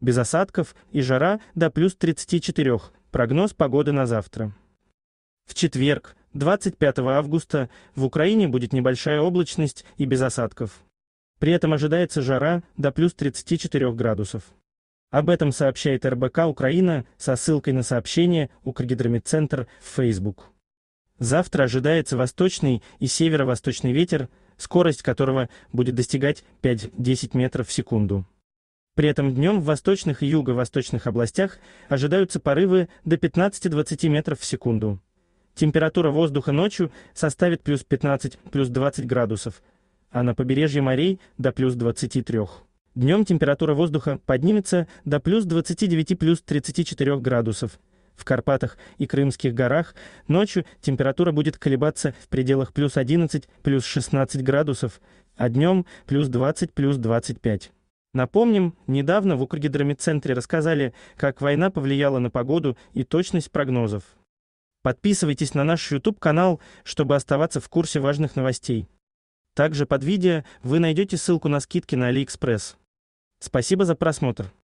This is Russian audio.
без осадков и жара до плюс 34. Прогноз погоды на завтра. В четверг, 25 августа, в Украине будет небольшая облачность и без осадков. При этом ожидается жара до плюс 34 градусов. Об этом сообщает РБК Украина со ссылкой на сообщение Укргидромедцентр в Facebook. Завтра ожидается восточный и северо-восточный ветер, скорость которого будет достигать 5-10 метров в секунду. При этом днем в восточных и юго-восточных областях ожидаются порывы до 15-20 метров в секунду. Температура воздуха ночью составит плюс 15, плюс 20 градусов, а на побережье морей до плюс 23. Днем температура воздуха поднимется до плюс 29, плюс 34 градусов. В Карпатах и Крымских горах ночью температура будет колебаться в пределах плюс 11, плюс 16 градусов, а днем плюс 20, плюс 25. Напомним, недавно в Укргидромедцентре рассказали, как война повлияла на погоду и точность прогнозов. Подписывайтесь на наш YouTube-канал, чтобы оставаться в курсе важных новостей. Также под видео вы найдете ссылку на скидки на AliExpress. Спасибо за просмотр.